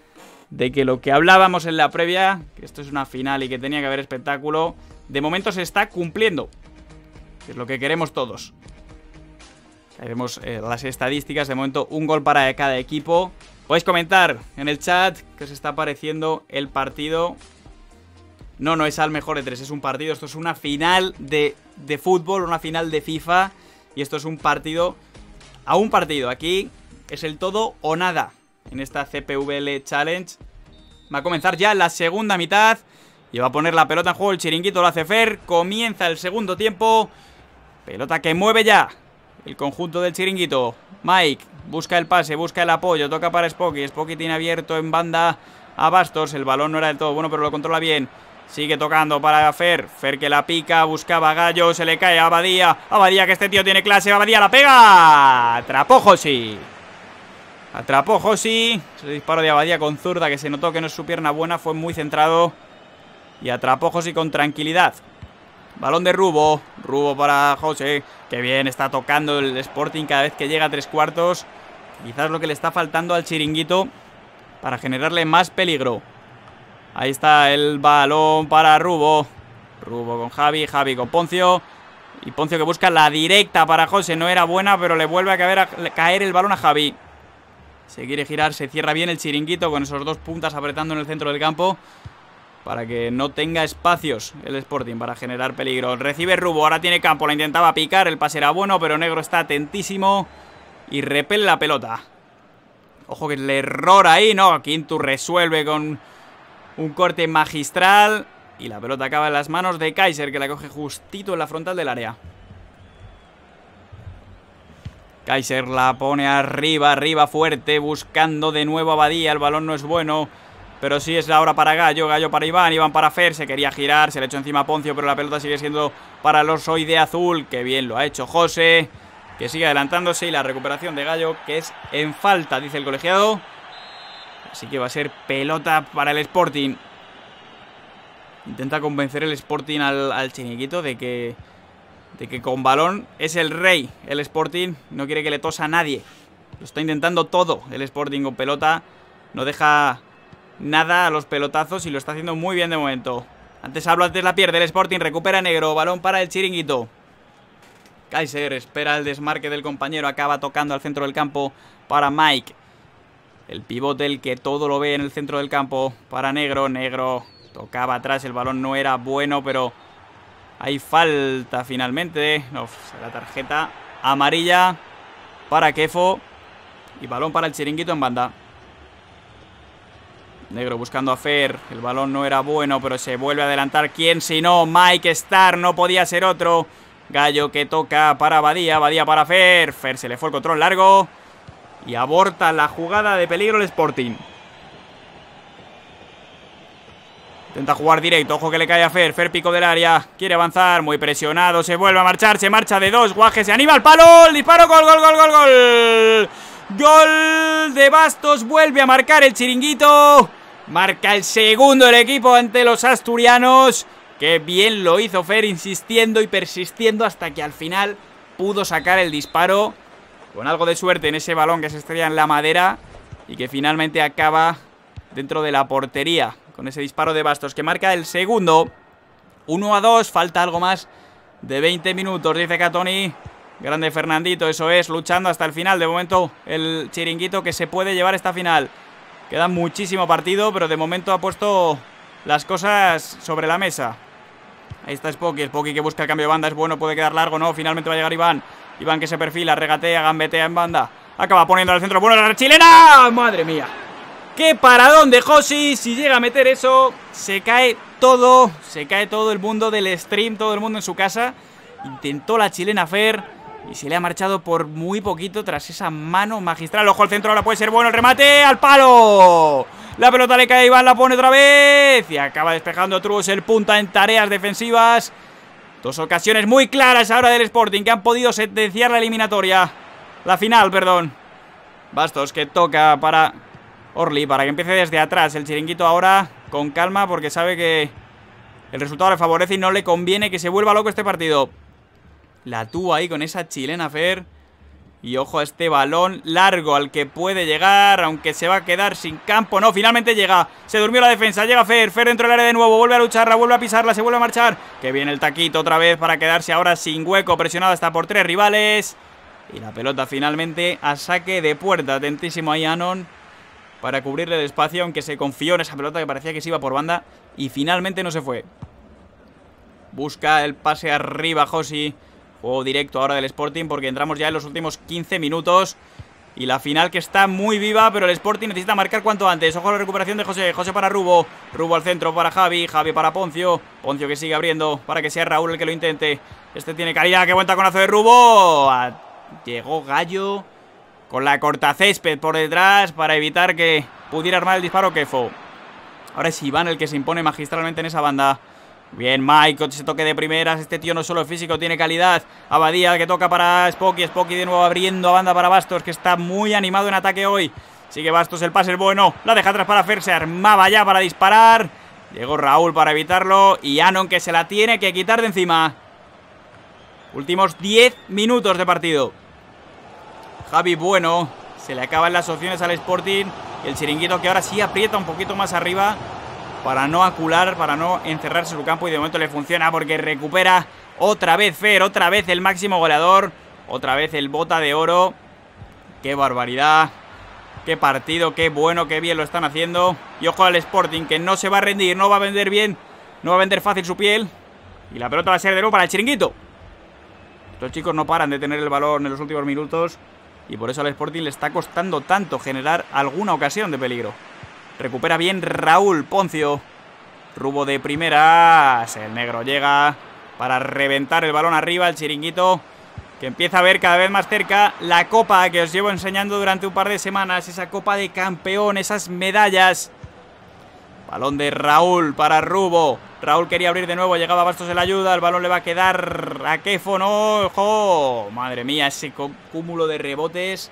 de que lo que hablábamos en la previa, que esto es una final y que tenía que haber espectáculo, de momento se está cumpliendo. es lo que queremos todos. Ahí vemos eh, las estadísticas, de momento un gol para cada equipo. Podéis comentar en el chat Que os está pareciendo el partido. No, no es al mejor de tres, es un partido, esto es una final de, de fútbol, una final de FIFA. Y esto es un partido a un partido. Aquí es el todo o nada en esta CPVL Challenge. Va a comenzar ya la segunda mitad. Y va a poner la pelota en juego. El chiringuito lo hace Fer. Comienza el segundo tiempo. Pelota que mueve ya. El conjunto del chiringuito. Mike busca el pase, busca el apoyo. Toca para Spocky. Spocky tiene abierto en banda a Bastos. El balón no era del todo bueno, pero lo controla bien. Sigue tocando para Fer. Fer que la pica, buscaba Gallo, se le cae a Abadía. Abadía que este tío tiene clase, Abadía la pega. Atrapó José, Atrapó José, ese disparo de Abadía con zurda que se notó que no es su pierna buena, fue muy centrado. Y atrapó José con tranquilidad. Balón de Rubo. Rubo para José. Que bien, está tocando el Sporting cada vez que llega a tres cuartos. Quizás lo que le está faltando al chiringuito para generarle más peligro. Ahí está el balón para Rubo. Rubo con Javi, Javi con Poncio. Y Poncio que busca la directa para José. No era buena, pero le vuelve a caer, el balón a Javi. Se quiere girar, se cierra bien el chiringuito con esos dos puntas apretando en el centro del campo para que no tenga espacios el Sporting para generar peligro. Recibe Rubo, ahora tiene campo, la intentaba picar, el pase era bueno, pero Negro está atentísimo y repele la pelota. Ojo que el error ahí, no, Quintu resuelve con un corte magistral. Y la pelota acaba en las manos de Kaiser, que la coge justito en la frontal del área. Kaiser la pone arriba, arriba fuerte, buscando de nuevo a Badía. El balón no es bueno, pero sí es la hora para Gallo, Gallo para Iván, Iván para Fer. Se quería girar, se le echó encima a Poncio, pero la pelota sigue siendo para los hoy de azul. Que bien lo ha hecho José, que sigue adelantándose. Y la recuperación de Gallo, que es en falta, dice el colegiado. Así que va a ser pelota para el Sporting. Intenta convencer el Sporting al, chiringuito de que, de que con balón es el rey. El Sporting no quiere que le tosa a nadie. Lo está intentando todo el Sporting con pelota. No deja nada a los pelotazos y lo está haciendo muy bien de momento. Antes hablo, antes la pierde el Sporting. Recupera negro. Balón para el chiringuito. Kaiser espera el desmarque del compañero. Acaba tocando al centro del campo para Mike. El pivote, el que todo lo ve en el centro del campo para Negro. Negro tocaba atrás, el balón no era bueno, pero hay falta finalmente. La tarjeta amarilla para Kefo. Y balón para el chiringuito en banda. Negro buscando a Fer. El balón no era bueno, pero se vuelve a adelantar. ¿Quién si no? Mike Starr. No podía ser otro. Gallo que toca para Badía. Badía para Fer. Fer se le fue el control largo. Y aborta la jugada de peligro el Sporting. Intenta jugar directo, ojo que le cae a Fer, Fer pico del área, quiere avanzar, muy presionado, se vuelve a marchar, se marcha de dos, guajes. se anima al palo, el disparo, gol, gol, gol, gol, gol. Gol de Bastos, vuelve a marcar el chiringuito, marca el segundo el equipo ante los asturianos, Qué bien lo hizo Fer insistiendo y persistiendo hasta que al final pudo sacar el disparo con algo de suerte en ese balón que se estrella en la madera y que finalmente acaba dentro de la portería con ese disparo de Bastos que marca el segundo. 1 a 2, falta algo más de 20 minutos, dice Catoni. Grande Fernandito, eso es, luchando hasta el final. De momento el chiringuito que se puede llevar esta final. Queda muchísimo partido, pero de momento ha puesto las cosas sobre la mesa. Ahí está Spocky, Spocky que busca el cambio de banda, es bueno, puede quedar largo, no, finalmente va a llegar Iván. Iván que se perfila, regatea, gambetea en banda. Acaba poniendo al centro. Bueno, la chilena. Madre mía. Qué paradón de Josi. Si llega a meter eso, se cae todo. Se cae todo el mundo del stream, todo el mundo en su casa. Intentó la chilena Fer. Y se le ha marchado por muy poquito tras esa mano magistral. Ojo al centro, ahora puede ser bueno el remate. ¡Al palo! La pelota le cae a Iván, la pone otra vez. Y acaba despejando Trus el punta en tareas defensivas. Dos ocasiones muy claras ahora del Sporting que han podido sentenciar la eliminatoria. La final, perdón. Bastos que toca para Orly para que empiece desde atrás. El chiringuito ahora con calma porque sabe que el resultado le favorece y no le conviene que se vuelva loco este partido. La tuvo ahí con esa chilena Fer. Y ojo a este balón largo al que puede llegar, aunque se va a quedar sin campo. No, finalmente llega. Se durmió la defensa, llega Fer. Fer dentro del área de nuevo, vuelve a lucharla, vuelve a pisarla, se vuelve a marchar. Que viene el taquito otra vez para quedarse ahora sin hueco, presionado hasta por tres rivales. Y la pelota finalmente a saque de puerta. Atentísimo ahí Anon para cubrirle el espacio, aunque se confió en esa pelota que parecía que se iba por banda. Y finalmente no se fue. Busca el pase arriba, Josi. Juego directo ahora del Sporting porque entramos ya en los últimos 15 minutos. Y la final que está muy viva, pero el Sporting necesita marcar cuanto antes. Ojo a la recuperación de José. José para Rubo. Rubo al centro para Javi. Javi para Poncio. Poncio que sigue abriendo para que sea Raúl el que lo intente. Este tiene calidad. Que con lazo de Rubo. Ah, llegó Gallo con la cortacésped por detrás para evitar que pudiera armar el disparo Kefo. Ahora es Iván el que se impone magistralmente en esa banda. Bien, Mike, se toque de primeras. Este tío no solo físico, tiene calidad. Abadía que toca para Spocky. Spocky de nuevo abriendo a banda para Bastos, que está muy animado en ataque hoy. Sigue Bastos, el pase es bueno. La deja atrás para Fer, se armaba ya para disparar. Llegó Raúl para evitarlo. Y Anon que se la tiene que quitar de encima. Últimos 10 minutos de partido. Javi Bueno. Se le acaban las opciones al Sporting. El chiringuito que ahora sí aprieta un poquito más arriba para no acular, para no encerrarse en su campo y de momento le funciona porque recupera otra vez Fer, otra vez el máximo goleador, otra vez el bota de oro. ¡Qué barbaridad! ¡Qué partido! ¡Qué bueno! ¡Qué bien lo están haciendo! Y ojo al Sporting que no se va a rendir, no va a vender bien, no va a vender fácil su piel. Y la pelota va a ser de nuevo para el chiringuito. Estos chicos no paran de tener el valor en los últimos minutos y por eso al Sporting le está costando tanto generar alguna ocasión de peligro. Recupera bien Raúl Poncio. Rubo de primeras. El negro llega para reventar el balón arriba. El chiringuito que empieza a ver cada vez más cerca la copa que os llevo enseñando durante un par de semanas. Esa copa de campeón, esas medallas. Balón de Raúl para Rubo. Raúl quería abrir de nuevo, llegaba Bastos en la ayuda, el balón le va a quedar a Kefono, ¡Ojo! Madre mía, ese cúmulo de rebotes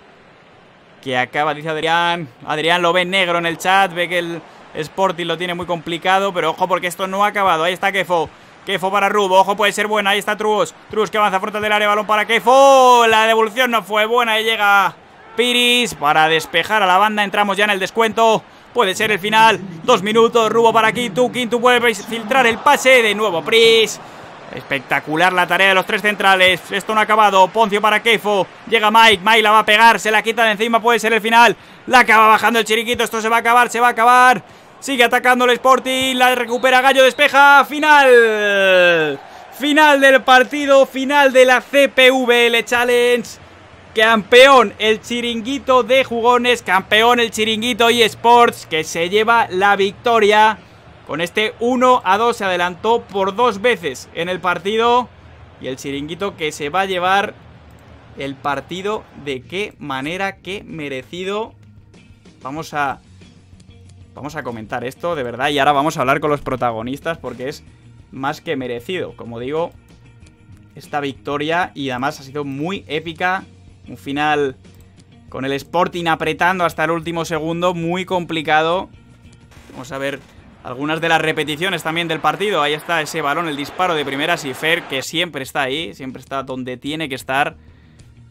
que acaba, dice Adrián. Adrián lo ve negro en el chat. Ve que el Sporting lo tiene muy complicado. Pero ojo, porque esto no ha acabado. Ahí está Kefo. Kefo para Rubo. Ojo, puede ser buena. Ahí está Truos. Truos que avanza fuerte del área. Balón para Kefo. La devolución no fue buena. Ahí llega Piris para despejar a la banda. Entramos ya en el descuento. Puede ser el final. Dos minutos. Rubo para aquí Tú, tú puede filtrar el pase. De nuevo Pris. Espectacular la tarea de los tres centrales. Esto no ha acabado. Poncio para Keifo. Llega Mike. Mike la va a pegar. Se la quita de encima. Puede ser el final. La acaba bajando el chiringuito, Esto se va a acabar. Se va a acabar. Sigue atacando el Sporting. La recupera Gallo. Despeja. Final. Final del partido. Final de la CPVL Challenge. Campeón el chiringuito de jugones. Campeón el chiringuito y Sports. Que se lleva la victoria. Con este 1 a 2 se adelantó por dos veces en el partido. Y el chiringuito que se va a llevar el partido de qué manera, qué merecido. Vamos a... Vamos a comentar esto, de verdad. Y ahora vamos a hablar con los protagonistas porque es más que merecido. Como digo, esta victoria y además ha sido muy épica. Un final con el Sporting apretando hasta el último segundo, muy complicado. Vamos a ver algunas de las repeticiones también del partido. Ahí está ese balón, el disparo de primera sifer que siempre está ahí, siempre está donde tiene que estar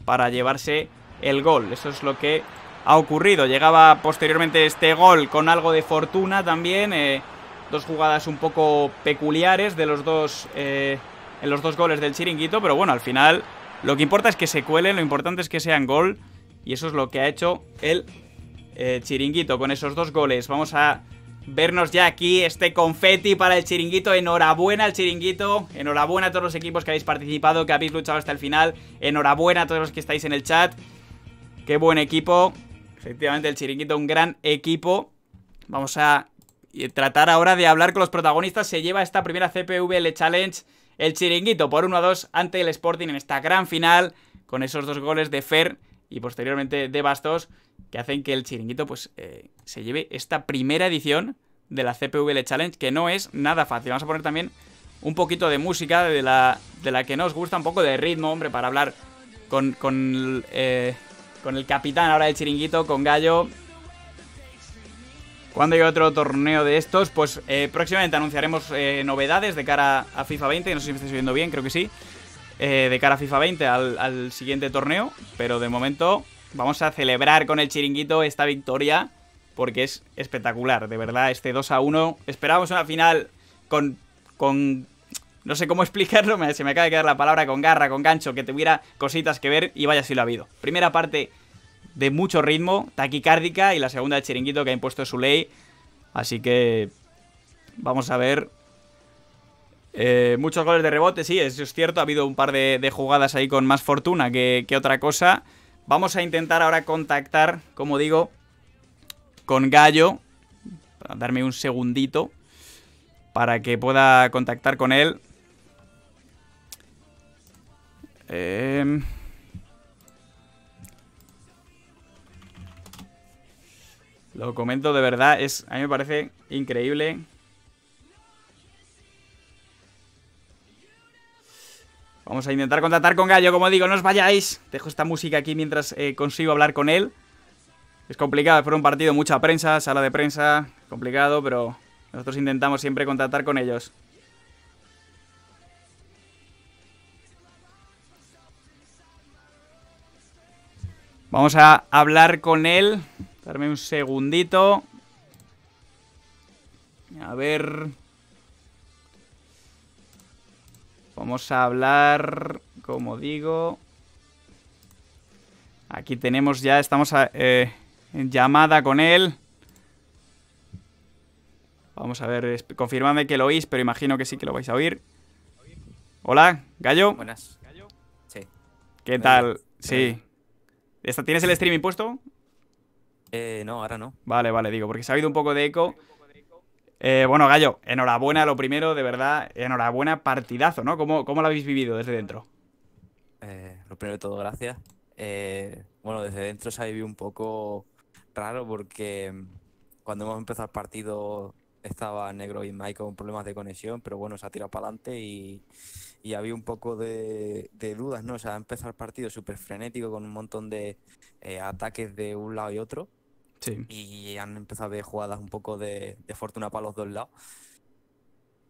para llevarse el gol. Eso es lo que ha ocurrido. Llegaba posteriormente este gol con algo de fortuna también. Eh, dos jugadas un poco peculiares de los dos eh, en los dos goles del chiringuito, pero bueno, al final lo que importa es que se cuelen, lo importante es que sean gol y eso es lo que ha hecho el eh, chiringuito con esos dos goles. Vamos a vernos ya aquí este confeti para el chiringuito. Enhorabuena al chiringuito, enhorabuena a todos los equipos que habéis participado, que habéis luchado hasta el final. Enhorabuena a todos los que estáis en el chat. Qué buen equipo. Efectivamente, el chiringuito, un gran equipo. Vamos a eh, tratar ahora de hablar con los protagonistas. Se lleva esta primera CPVL Challenge el chiringuito por 1 a 2 ante el Sporting en esta gran final con esos dos goles de Fer y posteriormente de Bastos que hacen que el chiringuito pues eh, se lleve esta primera edición de la CPVL Challenge, que no es nada fácil. Vamos a poner también un poquito de música de la, de la que nos gusta, un poco de ritmo, hombre, para hablar con, con, eh, con el capitán ahora del chiringuito, con Gallo. Cuando hay otro torneo de estos, pues eh, próximamente anunciaremos novedades de cara a FIFA 20. No sé si me estáis viendo bien, creo que sí. de cara a FIFA 20 al, al siguiente torneo, pero de momento Vamos a celebrar con el chiringuito esta victoria porque es espectacular, de verdad, este 2 a 1. Esperábamos una final con, con no sé cómo explicarlo, se me acaba de quedar la palabra con garra, con gancho, que tuviera cositas que ver y vaya si lo ha habido. Primera parte de mucho ritmo, taquicárdica y la segunda el chiringuito que ha impuesto su ley. Así que vamos a ver. Eh, muchos goles de rebote, sí, eso es cierto. Ha habido un par de, jugadas ahí con más fortuna que otra cosa. Vamos a intentar ahora contactar, como digo, con Gallo. para Darme un segundito para que pueda contactar con él. Em. Lo comento de verdad, es, a mí me parece increíble Vamos a intentar contactar con Gallo, como digo, no os vayáis. Dejo esta música aquí mientras eh, consigo hablar con él. Es complicado, fue un partido, mucha prensa, sala de prensa, complicado, pero nosotros intentamos siempre contactar con ellos. Vamos a hablar con él. Darme un segundito. A ver. Vamos a hablar, como digo... Aquí tenemos ya, estamos eh, en llamada con él. Vamos a ver, confirmadme que lo oís, pero imagino que sí que lo vais a oír. Hola, Gallo. Buenas. ¿Gallo? Sí. ¿Qué tal? Sí. Eh. ¿Tienes el stream impuesto? Eh, no, ahora no. Vale, vale, digo, porque se ha oído un poco de eco. Eh, bueno, Gallo, enhorabuena, lo primero, de verdad, enhorabuena, partidazo, ¿no? ¿Cómo, lo habéis vivido desde dentro? Eh, lo primero de todo, gracias. Eh, bueno, desde dentro se ha vivido un poco raro porque mm, cuando hemos empezado el partido estaba Negro y Mike con problemas de conexión, pero bueno, se ha tirado para adelante y, había un poco de, dudas, ¿no? O sea, ha empezado el partido súper frenético con un montón de eh, ataques de un lado y otro y han empezado a ver jugadas un poco de, fortuna para los dos lados.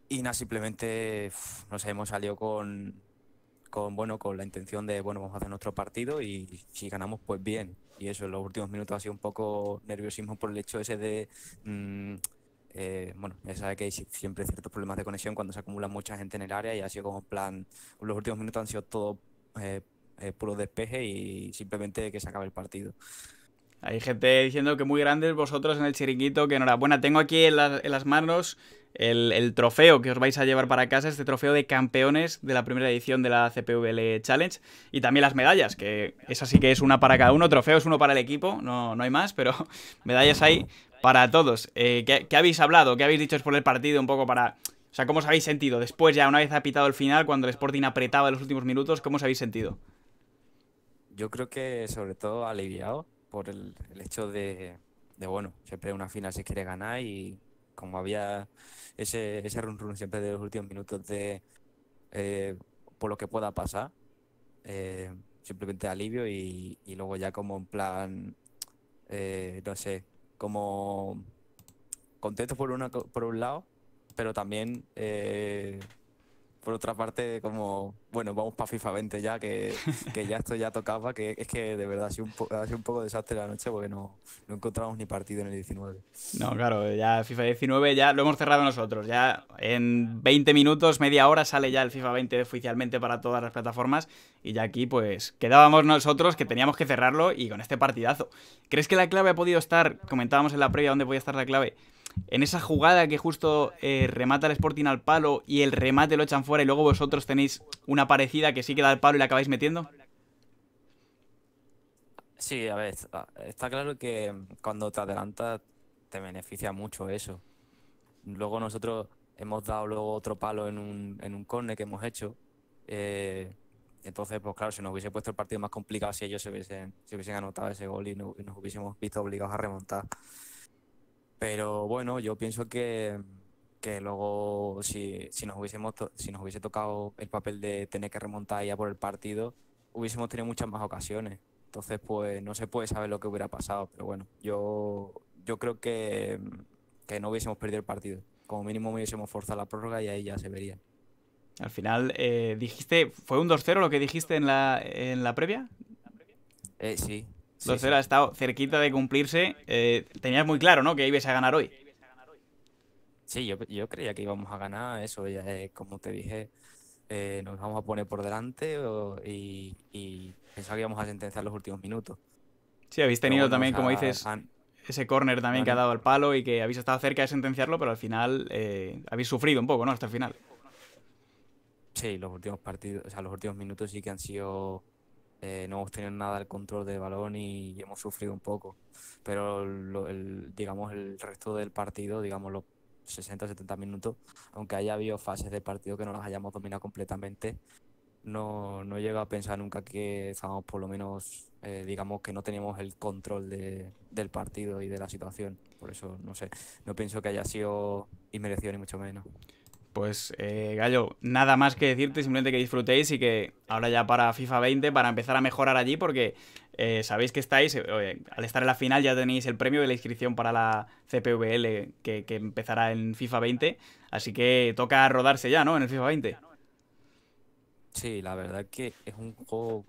Y nada, simplemente nos hemos salido con, bueno, con la intención de, bueno, vamos a hacer nuestro partido y si ganamos, pues bien. Y eso, en los últimos minutos ha sido un poco nerviosismo por el hecho ese de... Mm, eh, bueno, ya sabe que hay siempre ciertos problemas de conexión cuando se acumula mucha gente en el área y ha sido como plan, los últimos minutos han sido todo eh, eh, puro despeje y simplemente que se acabe el partido. Hay gente diciendo que muy grandes vosotros en el chiringuito, que enhorabuena. Tengo aquí en, las manos el, trofeo que os vais a llevar para casa, este trofeo de campeones de la primera edición de la CPVL Challenge. Y también las medallas, que esa sí que es una para cada uno, Trofeo es uno para el equipo, no, no hay más, pero medallas hay para todos. Eh, ¿qué, habéis hablado? ¿Qué habéis dicho por el partido? Un poco para... O sea, ¿cómo os habéis sentido? Después ya, una vez ha pitado el final, cuando el Sporting apretaba en los últimos minutos, ¿cómo os habéis sentido? Yo creo que sobre todo aliviado por el, hecho de, bueno, siempre una final se quiere ganar y como había ese, ese run run siempre de los últimos minutos de eh, por lo que pueda pasar, eh, simplemente alivio y, luego ya como en plan, eh, no sé, como contento por, una, por un lado, pero también eh, por otra parte, como, bueno, vamos para FIFA 20 ya, que, ya esto ya tocaba, que es que de verdad ha sido un, poco desastre la noche porque no, no, encontramos ni partido en el 19. No, claro, ya FIFA 19 ya lo hemos cerrado nosotros, ya en 20 minutos, media hora sale ya el FIFA 20 oficialmente para todas las plataformas y ya aquí pues quedábamos nosotros que teníamos que cerrarlo y con este partidazo. ¿Crees que la clave ha podido estar, comentábamos en la previa dónde podía estar la clave? en esa jugada que justo eh, remata el Sporting al palo y el remate lo echan fuera y luego vosotros tenéis una parecida que sí queda al palo y la acabáis metiendo? Sí, a ver, está, claro que cuando te adelantas te beneficia mucho eso. Luego nosotros hemos dado otro palo en un, en que hemos hecho. Eh, entonces, pues claro, se nos hubiese puesto el partido más complicado si ellos se hubiesen, se hubiesen anotado ese gol y nos hubiésemos visto obligados a remontar. Pero bueno, yo pienso que, luego si, nos hubiésemos si nos hubiese tocado el papel de tener que remontar ya por el partido, hubiésemos tenido muchas más ocasiones. Entonces, pues no se puede saber lo que hubiera pasado. Pero bueno, yo, yo creo que, que no hubiésemos perdido el partido. Como mínimo hubiésemos forzado la prórroga y ahí ya se vería. Al final, eh, dijiste, ¿fue un 2-0 lo que dijiste en la, en la previa? Eh, sí, 2 ha estado cerquita de cumplirse. Eh, tenías muy claro, ¿no? Que ibas a ganar hoy. Sí, yo, creía que íbamos a ganar eso. Ya, como te dije, eh, nos vamos a poner por delante y, pensaba que íbamos a sentenciar los últimos minutos. Sí, habéis tenido también, como dices, ese córner también que ha dado al palo y que habéis estado cerca de sentenciarlo, pero al final eh, habéis sufrido un poco, ¿no? Hasta el final. Sí, los últimos partidos, o sea, los últimos minutos sí que han sido eh, no hemos tenido nada el control del balón y hemos sufrido un poco. Pero el, digamos el resto del partido, digamos los 60-70 minutos, aunque haya habido fases del partido que no las hayamos dominado completamente, no, no llego a pensar nunca que estábamos por lo menos, eh, digamos que no teníamos el control de, del partido y de la situación. Por eso, no sé, no pienso que haya sido inmerecido ni mucho menos. Pues eh, Gallo, nada más que decirte, simplemente que disfrutéis y que ahora ya para FIFA 20, para empezar a mejorar allí, porque eh, sabéis que estáis, eh, al estar en la final ya tenéis el premio de la inscripción para la CPVL que, que empezará en FIFA 20, así que toca rodarse ya, ¿no? En el FIFA 20. Sí, la verdad que es un juego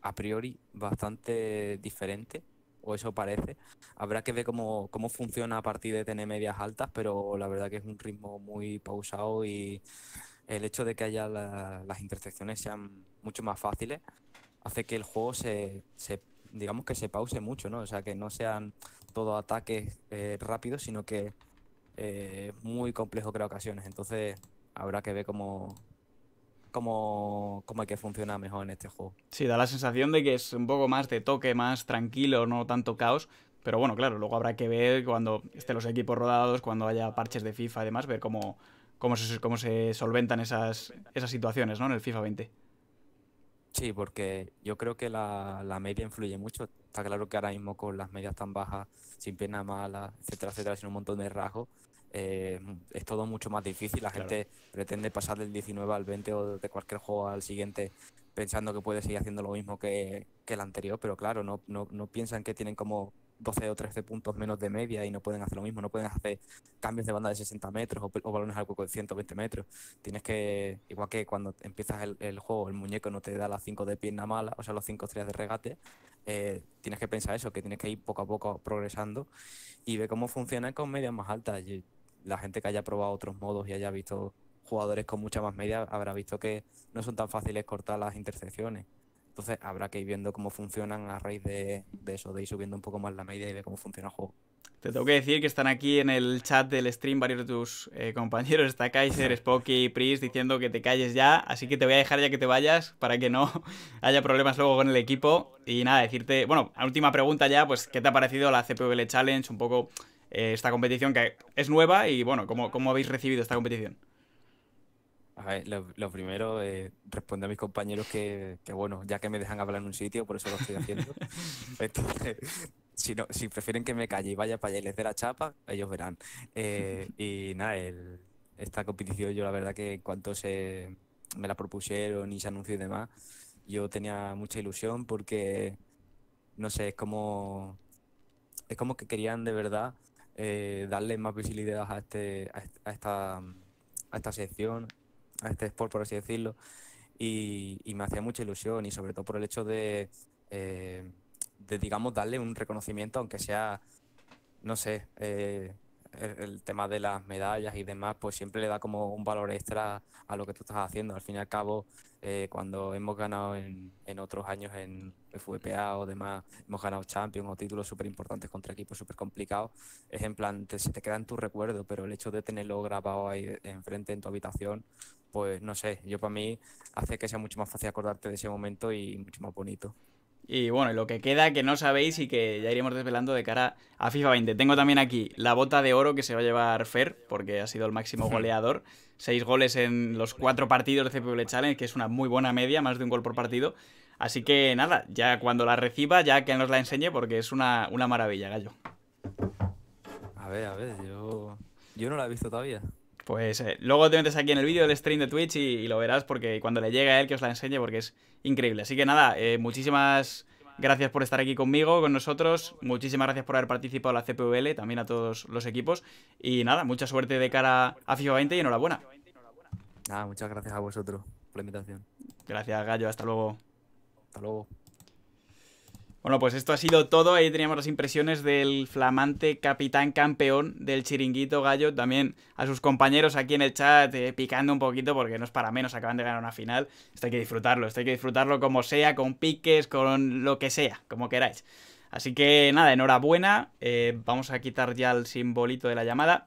a priori bastante diferente o eso parece. Habrá que ver cómo, funciona a partir de tener medias altas, pero la verdad que es un ritmo muy pausado y el hecho de que haya las intersecciones sean mucho más fáciles hace que el juego se, digamos que se pause mucho, ¿no? O sea, que no sean todos ataques eh, rápidos, sino que eh, es muy complejo crear ocasiones. Entonces habrá que ver cómo, cómo hay que funciona mejor en este juego. Sí, da la sensación de que es un poco más de toque, más tranquilo, no tanto caos. Pero bueno, claro, luego habrá que ver cuando estén los equipos rodados, cuando haya parches de FIFA y demás, ver cómo, cómo, se, cómo se solventan esas, esas situaciones ¿no? en el FIFA 20. Sí, porque yo creo que la, media influye mucho. Está claro que ahora mismo con las medias tan bajas, sin pena mala, etcétera, etcétera, sin un montón de rasgos, eh, es todo mucho más difícil. La gente pretende pasar del 19 al 20 o de cualquier juego al siguiente pensando que puede seguir haciendo lo mismo que, el anterior, pero claro, no, no, piensan que tienen como 12 o 13 puntos menos de media y no pueden hacer lo mismo, no pueden hacer cambios de banda de 60 metros o, balones al hueco de 120 metros. Tienes que, igual que cuando empiezas el, juego, el muñeco no te da las 5 de pierna mala, o sea, los 5 estrellas de regate, eh, tienes que pensar eso, que tienes que ir poco a poco progresando y ver cómo funciona con medias más altas la gente que haya probado otros modos y haya visto jugadores con mucha más media habrá visto que no son tan fáciles cortar las intercepciones. Entonces habrá que ir viendo cómo funcionan a raíz de, eso, de ir subiendo un poco más la media y de cómo funciona el juego. Te tengo que decir que están aquí en el chat del stream varios de tus eh, compañeros. Está Kaiser, Spocky, Pris diciendo que te calles ya. Así que te voy a dejar ya que te vayas para que no haya problemas luego con el equipo. Y nada, decirte, bueno, última pregunta ya, pues, ¿qué te ha parecido la CPVL Challenge? Un poco eh, esta competición que es nueva y bueno, ¿cómo, cómo habéis recibido esta competición? A ver, lo, primero, eh, a mis compañeros que, bueno, ya que me dejan hablar en un sitio, por eso lo estoy haciendo. Entonces, si, prefieren que me calle y vaya para allá y les dé la chapa, ellos verán. Eh, y nada, esta competición yo la verdad que en cuanto se, me la propusieron y se anunció y demás, yo tenía mucha ilusión porque, no sé, es como, es como que querían de verdad eh, darle más visibilidad a, este, a, esta, a esta sección, a este sport, por así decirlo. Y, me hacía mucha ilusión y sobre todo por el hecho de, eh, digamos, darle un reconocimiento, aunque sea, no sé, eh, el, el, tema de las medallas y demás, pues siempre le da como un valor extra a lo que tú estás haciendo. Al fin y al cabo, eh, cuando hemos ganado en, otros años en FVPA o demás, hemos ganado Champions o títulos súper importantes contra equipos súper complicados, es en plan, te, se te queda en tu recuerdo, pero el hecho de tenerlo grabado ahí enfrente en tu habitación, pues no sé, yo para mí hace que sea mucho más fácil acordarte de ese momento y mucho más bonito. Y bueno, lo que queda que no sabéis y que ya iremos desvelando de cara a FIFA 20. Tengo también aquí la bota de oro que se va a llevar Fer, porque ha sido el máximo goleador. Seis goles en los cuatro partidos de CPL Challenge, que es una muy buena media, más de un gol por partido. Así que nada, ya cuando la reciba, ya que nos la enseñe, porque es una, una maravilla, gallo. A ver, a ver, yo, yo no la he visto todavía. Pues eh, luego te metes aquí en el vídeo del stream de Twitch y, lo verás porque cuando le llegue a él que os la enseñe porque es increíble. Así que nada, eh, muchísimas gracias por estar aquí conmigo, con nosotros. Muchísimas gracias por haber participado en la CPVL, también a todos los equipos. Y nada, mucha suerte de cara a FIFA 20 y enhorabuena. Nada, muchas gracias a vosotros por la invitación. Gracias, Gallo. Hasta luego. Hasta luego. Bueno, pues esto ha sido todo. Ahí teníamos las impresiones del flamante capitán campeón del chiringuito gallo. También a sus compañeros aquí en el chat eh, picando un poquito porque no es para menos, acaban de ganar una final. Esto hay que disfrutarlo, esto hay que disfrutarlo como sea, con piques, con lo que sea, como queráis. Así que nada, enhorabuena. Eh, vamos a quitar ya el simbolito de la llamada.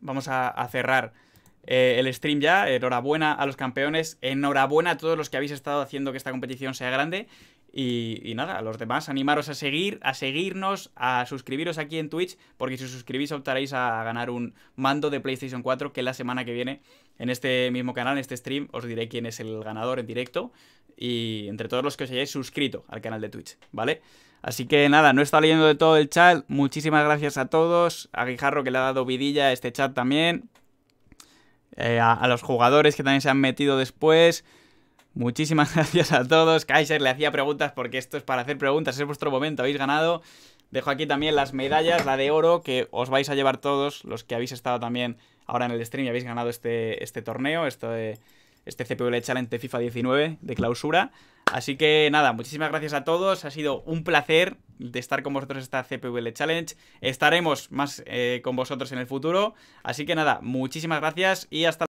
Vamos a, cerrar. Eh, el stream ya. Enhorabuena a los campeones. Enhorabuena a todos los que habéis estado haciendo que esta competición sea grande. Y, nada, a los demás, animaros a seguir, a seguirnos, a suscribiros aquí en Twitch, porque si os suscribís optaréis a ganar un mando de PlayStation 4 que la semana que viene, en este mismo canal, en este stream, os diré quién es el ganador en directo y entre todos los que os hayáis suscrito al canal de Twitch, ¿vale? Así que nada, no está leyendo de todo el chat, muchísimas gracias a todos, a Guijarro que le ha dado vidilla a este chat también, eh, a los jugadores que también se han metido después... Muchísimas gracias a todos. Kaiser le hacía preguntas porque esto es para hacer preguntas, es vuestro momento, habéis ganado. Dejo aquí también las medallas, la de oro, que os vais a llevar todos los que habéis estado también ahora en el stream y habéis ganado este, este torneo, este, este CPL Challenge de FIFA 19 de clausura. Así que nada, muchísimas gracias a todos. Ha sido un placer de estar con vosotros esta CPL Challenge. Estaremos más eh, con vosotros en el futuro. Así que nada, muchísimas gracias y hasta